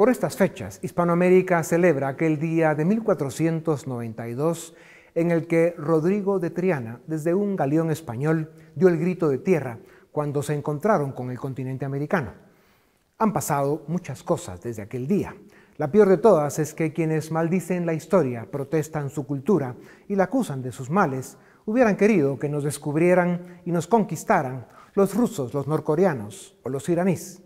Por estas fechas, Hispanoamérica celebra aquel día de 1492 en el que Rodrigo de Triana, desde un galeón español, dio el grito de tierra cuando se encontraron con el continente americano. Han pasado muchas cosas desde aquel día. La peor de todas es que quienes maldicen la historia, protestan su cultura y la acusan de sus males, hubieran querido que nos descubrieran y nos conquistaran los rusos, los norcoreanos o los iraníes.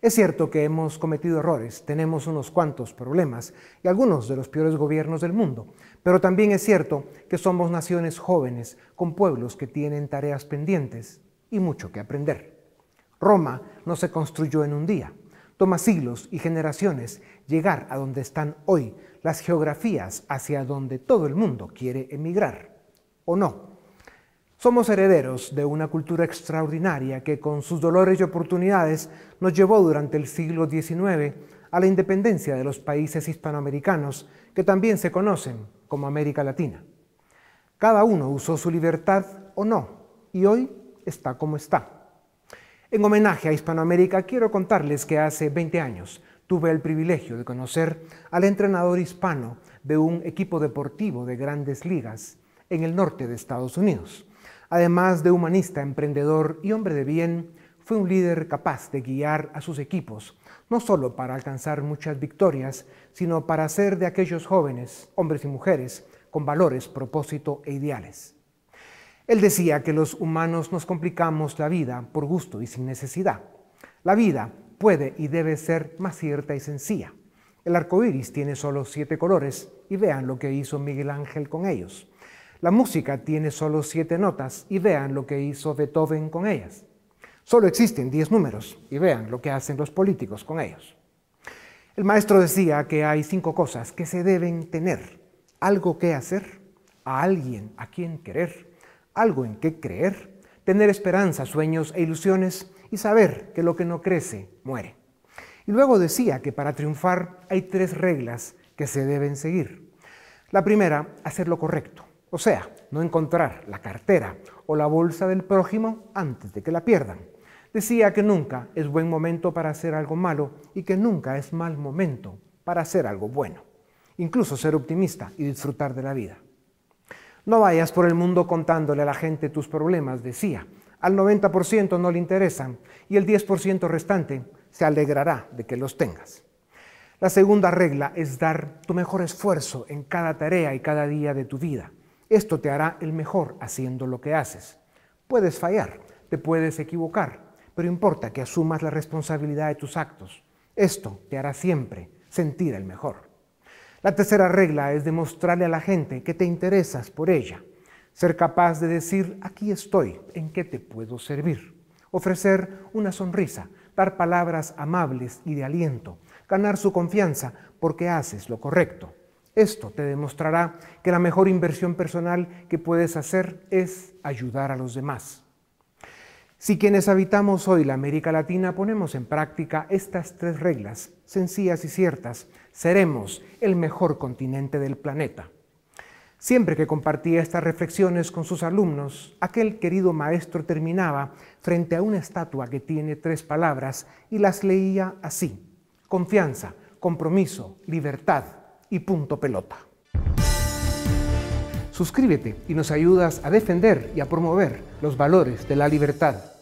Es cierto que hemos cometido errores, tenemos unos cuantos problemas y algunos de los peores gobiernos del mundo, pero también es cierto que somos naciones jóvenes con pueblos que tienen tareas pendientes y mucho que aprender. Roma no se construyó en un día. Toma siglos y generaciones llegar a donde están hoy las geografías hacia donde todo el mundo quiere emigrar. ¿O no? Somos herederos de una cultura extraordinaria que con sus dolores y oportunidades nos llevó durante el siglo XIX a la independencia de los países hispanoamericanos que también se conocen como América Latina. Cada uno usó su libertad o no y hoy está como está. En homenaje a Hispanoamérica quiero contarles que hace 20 años tuve el privilegio de conocer al entrenador hispano de un equipo deportivo de grandes ligas en el norte de Estados Unidos. Además de humanista, emprendedor y hombre de bien, fue un líder capaz de guiar a sus equipos, no solo para alcanzar muchas victorias, sino para hacer de aquellos jóvenes, hombres y mujeres, con valores, propósito e ideales. Él decía que los humanos nos complicamos la vida por gusto y sin necesidad. La vida puede y debe ser más cierta y sencilla. El arco iris tiene solo siete colores y vean lo que hizo Miguel Ángel con ellos. La música tiene solo siete notas y vean lo que hizo Beethoven con ellas. Solo existen diez números y vean lo que hacen los políticos con ellos. El maestro decía que hay cinco cosas que se deben tener. Algo que hacer, a alguien a quien querer, algo en qué creer, tener esperanza, sueños e ilusiones y saber que lo que no crece muere. Y luego decía que para triunfar hay tres reglas que se deben seguir. La primera, hacer lo correcto. O sea, no encontrar la cartera o la bolsa del prójimo antes de que la pierdan. Decía que nunca es buen momento para hacer algo malo y que nunca es mal momento para hacer algo bueno. Incluso ser optimista y disfrutar de la vida. No vayas por el mundo contándole a la gente tus problemas, decía. Al 90% no le interesan y el 10% restante se alegrará de que los tengas. La segunda regla es dar tu mejor esfuerzo en cada tarea y cada día de tu vida. Esto te hará el mejor haciendo lo que haces. Puedes fallar, te puedes equivocar, pero importa que asumas la responsabilidad de tus actos. Esto te hará siempre sentir el mejor. La tercera regla es demostrarle a la gente que te interesas por ella. Ser capaz de decir, aquí estoy, ¿en qué te puedo servir? Ofrecer una sonrisa, dar palabras amables y de aliento, ganar su confianza porque haces lo correcto. Esto te demostrará que la mejor inversión personal que puedes hacer es ayudar a los demás. Si quienes habitamos hoy la América Latina ponemos en práctica estas tres reglas, sencillas y ciertas, seremos el mejor continente del planeta. Siempre que compartía estas reflexiones con sus alumnos, aquel querido maestro terminaba frente a una estatua que tiene tres palabras y las leía así. Confianza, compromiso, libertad, y punto pelota. Suscríbete y nos ayudas a defender y a promover los valores de la libertad